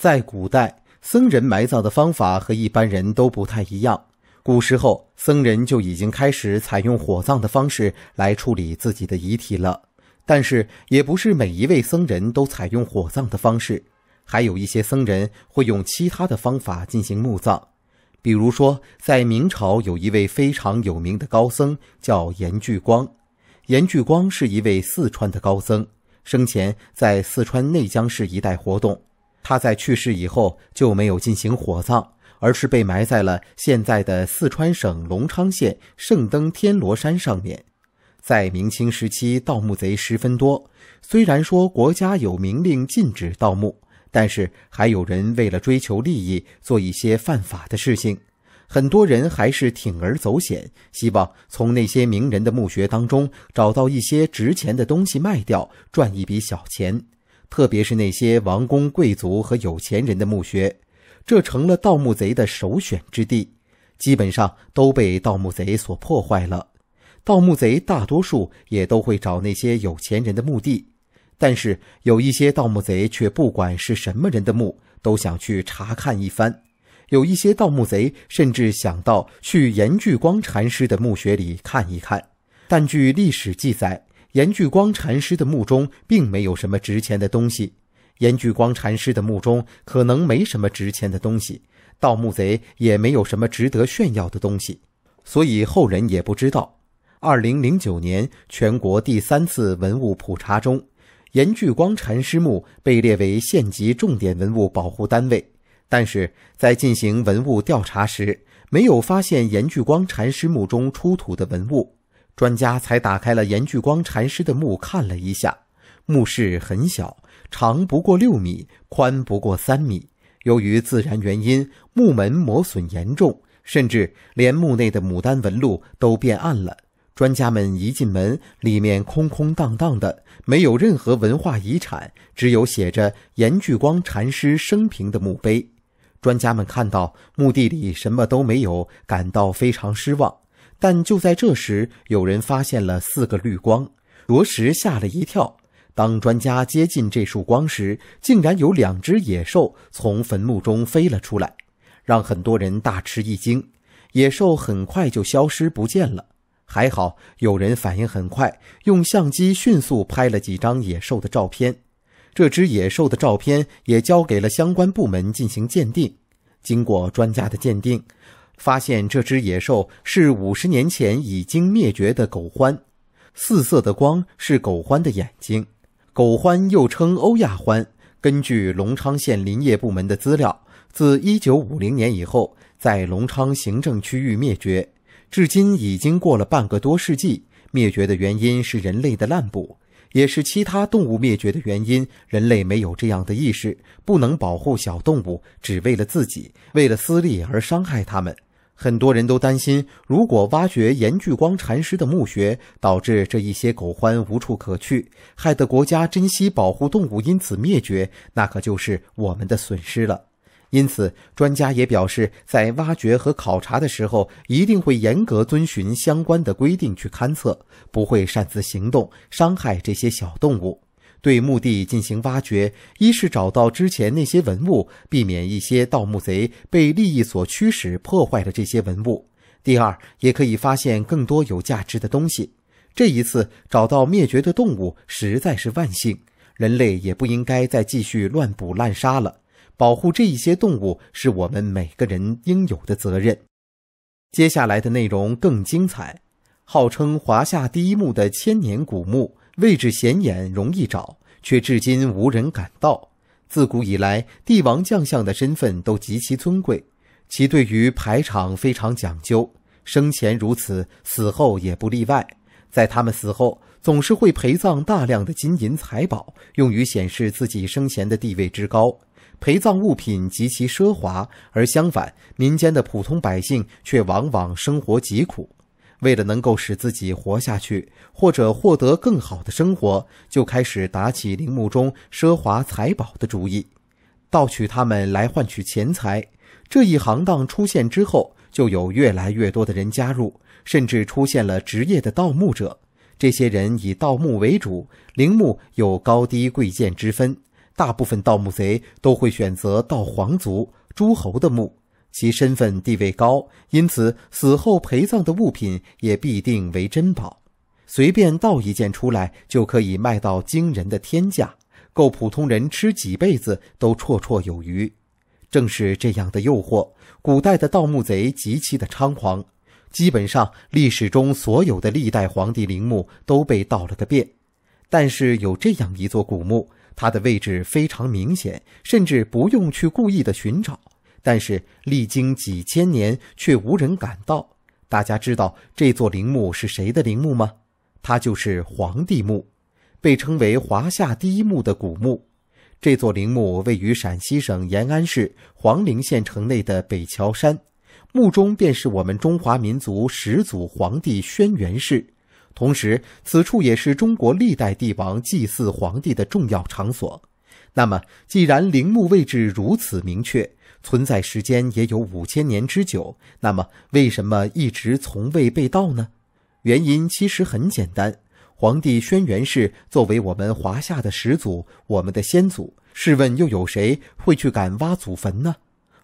在古代，僧人埋葬的方法和一般人都不太一样。古时候，僧人就已经开始采用火葬的方式来处理自己的遗体了。但是，也不是每一位僧人都采用火葬的方式，还有一些僧人会用其他的方法进行墓葬。比如说，在明朝有一位非常有名的高僧叫严巨光。严巨光是一位四川的高僧，生前在四川内江市一带活动。他在去世以后就没有进行火葬，而是被埋在了现在的四川省隆昌县圣灯天罗山上面。在明清时期，盗墓贼十分多。虽然说国家有明令禁止盗墓，但是还有人为了追求利益，做一些犯法的事情。很多人还是铤而走险，希望从那些名人的墓穴当中找到一些值钱的东西卖掉，赚一笔小钱。特别是那些王公贵族和有钱人的墓穴，这成了盗墓贼的首选之地，基本上都被盗墓贼所破坏了。盗墓贼大多数也都会找那些有钱人的墓地，但是有一些盗墓贼却不管是什么人的墓，都想去查看一番。有一些盗墓贼甚至想到去严巨光禅师的墓穴里看一看，但据历史记载。严巨光禅师的墓中并没有什么值钱的东西，严巨光禅师的墓中可能没什么值钱的东西，盗墓贼也没有什么值得炫耀的东西，所以后人也不知道。二零零九年，全国第三次文物普查中，严巨光禅师墓被列为县级重点文物保护单位，但是在进行文物调查时，没有发现严巨光禅师墓中出土的文物。专家才打开了严巨光禅师的墓，看了一下，墓室很小，长不过六米，宽不过三米。由于自然原因，墓门磨损严重，甚至连墓内的牡丹纹路都变暗了。专家们一进门，里面空空荡荡的，没有任何文化遗产，只有写着严巨光禅师生平的墓碑。专家们看到墓地里什么都没有，感到非常失望。但就在这时，有人发现了四个绿光，着实吓了一跳。当专家接近这束光时，竟然有两只野兽从坟墓中飞了出来，让很多人大吃一惊。野兽很快就消失不见了，还好有人反应很快，用相机迅速拍了几张野兽的照片。这只野兽的照片也交给了相关部门进行鉴定。经过专家的鉴定。发现这只野兽是五十年前已经灭绝的狗獾，四色的光是狗獾的眼睛。狗獾又称欧亚獾。根据隆昌县林业部门的资料，自一九五零年以后，在隆昌行政区域灭绝，至今已经过了半个多世纪。灭绝的原因是人类的滥捕，也是其他动物灭绝的原因。人类没有这样的意识，不能保护小动物，只为了自己，为了私利而伤害它们。很多人都担心，如果挖掘严巨光禅师的墓穴，导致这一些狗獾无处可去，害得国家珍稀保护动物因此灭绝，那可就是我们的损失了。因此，专家也表示，在挖掘和考察的时候，一定会严格遵循相关的规定去勘测，不会擅自行动，伤害这些小动物。对墓地进行挖掘，一是找到之前那些文物，避免一些盗墓贼被利益所驱使破坏了这些文物；第二，也可以发现更多有价值的东西。这一次找到灭绝的动物，实在是万幸。人类也不应该再继续乱捕滥杀了，保护这一些动物是我们每个人应有的责任。接下来的内容更精彩，号称华夏第一墓的千年古墓。位置显眼，容易找，却至今无人敢到。自古以来，帝王将相的身份都极其尊贵，其对于排场非常讲究，生前如此，死后也不例外。在他们死后，总是会陪葬大量的金银财宝，用于显示自己生前的地位之高。陪葬物品极其奢华，而相反，民间的普通百姓却往往生活疾苦。为了能够使自己活下去，或者获得更好的生活，就开始打起陵墓中奢华财宝的主意，盗取他们来换取钱财。这一行当出现之后，就有越来越多的人加入，甚至出现了职业的盗墓者。这些人以盗墓为主，陵墓有高低贵贱之分，大部分盗墓贼都会选择盗皇族、诸侯的墓。其身份地位高，因此死后陪葬的物品也必定为珍宝，随便盗一件出来就可以卖到惊人的天价，够普通人吃几辈子都绰绰有余。正是这样的诱惑，古代的盗墓贼极其的猖狂，基本上历史中所有的历代皇帝陵墓都被盗了个遍。但是有这样一座古墓，它的位置非常明显，甚至不用去故意的寻找。但是历经几千年，却无人敢到。大家知道这座陵墓是谁的陵墓吗？它就是皇帝墓，被称为华夏第一墓的古墓。这座陵墓位于陕西省延安市黄陵县城内的北桥山，墓中便是我们中华民族始祖皇帝轩辕氏。同时，此处也是中国历代帝王祭祀皇帝的重要场所。那么，既然陵墓位置如此明确，存在时间也有五千年之久，那么为什么一直从未被盗呢？原因其实很简单，皇帝轩辕氏作为我们华夏的始祖，我们的先祖，试问又有谁会去敢挖祖坟呢？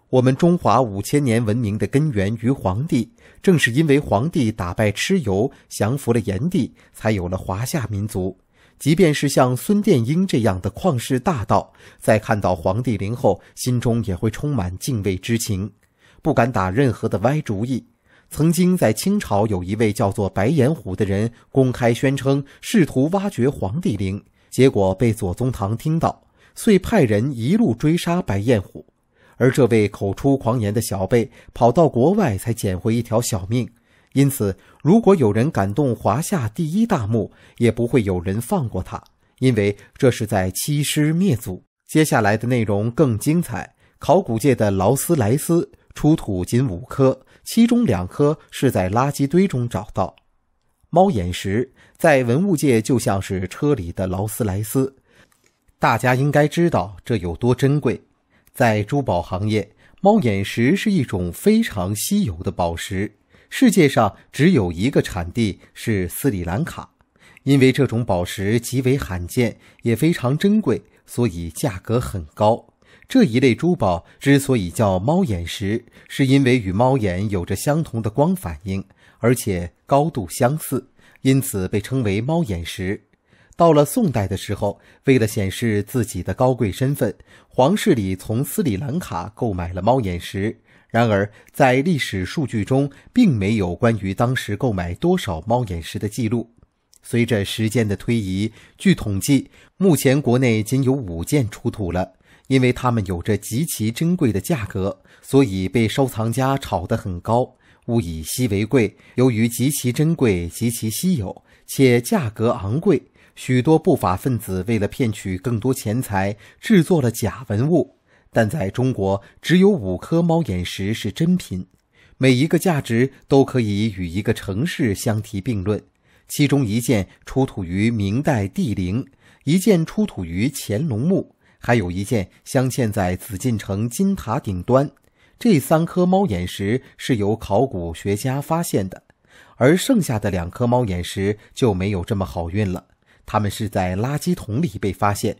我们中华五千年文明的根源于皇帝，正是因为皇帝打败蚩尤，降服了炎帝，才有了华夏民族。即便是像孙殿英这样的旷世大盗，在看到黄帝陵后，心中也会充满敬畏之情，不敢打任何的歪主意。曾经在清朝有一位叫做白岩虎的人，公开宣称试图挖掘黄帝陵，结果被左宗棠听到，遂派人一路追杀白彦虎。而这位口出狂言的小辈，跑到国外才捡回一条小命。因此，如果有人敢动华夏第一大墓，也不会有人放过他，因为这是在欺师灭祖。接下来的内容更精彩。考古界的劳斯莱斯出土仅五颗，其中两颗是在垃圾堆中找到。猫眼石在文物界就像是车里的劳斯莱斯，大家应该知道这有多珍贵。在珠宝行业，猫眼石是一种非常稀有的宝石。世界上只有一个产地是斯里兰卡，因为这种宝石极为罕见，也非常珍贵，所以价格很高。这一类珠宝之所以叫猫眼石，是因为与猫眼有着相同的光反应，而且高度相似，因此被称为猫眼石。到了宋代的时候，为了显示自己的高贵身份，皇室里从斯里兰卡购买了猫眼石。然而，在历史数据中，并没有关于当时购买多少猫眼石的记录。随着时间的推移，据统计，目前国内仅有五件出土了。因为它们有着极其珍贵的价格，所以被收藏家炒得很高。物以稀为贵，由于极其珍贵、极其稀有且价格昂贵。许多不法分子为了骗取更多钱财，制作了假文物。但在中国，只有五颗猫眼石是真品，每一个价值都可以与一个城市相提并论。其中一件出土于明代帝陵，一件出土于乾隆墓，还有一件镶嵌在紫禁城金塔顶端。这三颗猫眼石是由考古学家发现的，而剩下的两颗猫眼石就没有这么好运了。他们是在垃圾桶里被发现。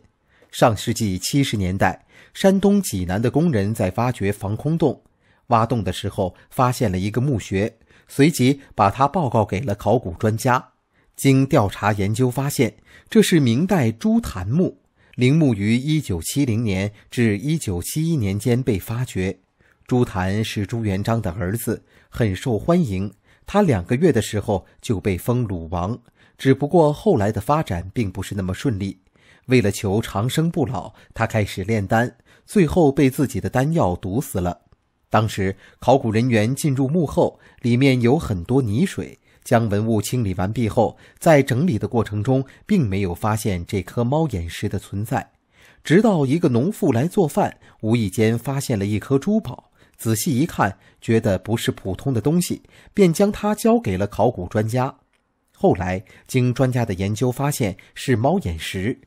上世纪七十年代，山东济南的工人在挖掘防空洞，挖洞的时候发现了一个墓穴，随即把它报告给了考古专家。经调查研究发现，这是明代朱檀墓。陵墓于1970年至1971年间被发掘。朱檀是朱元璋的儿子，很受欢迎。他两个月的时候就被封鲁王，只不过后来的发展并不是那么顺利。为了求长生不老，他开始炼丹，最后被自己的丹药毒死了。当时考古人员进入墓后，里面有很多泥水。将文物清理完毕后，在整理的过程中，并没有发现这颗猫眼石的存在。直到一个农妇来做饭，无意间发现了一颗珠宝。仔细一看，觉得不是普通的东西，便将它交给了考古专家。后来，经专家的研究，发现是猫眼石。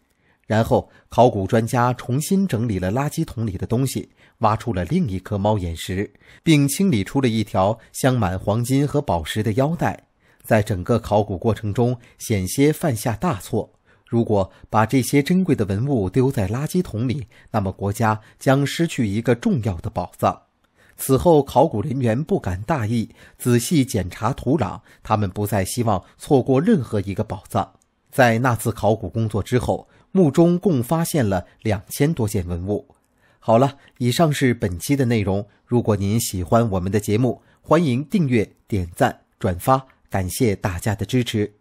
然后，考古专家重新整理了垃圾桶里的东西，挖出了另一颗猫眼石，并清理出了一条镶满黄金和宝石的腰带。在整个考古过程中，险些犯下大错。如果把这些珍贵的文物丢在垃圾桶里，那么国家将失去一个重要的宝藏。此后，考古人员不敢大意，仔细检查土壤。他们不再希望错过任何一个宝藏。在那次考古工作之后，墓中共发现了两千多件文物。好了，以上是本期的内容。如果您喜欢我们的节目，欢迎订阅、点赞、转发，感谢大家的支持。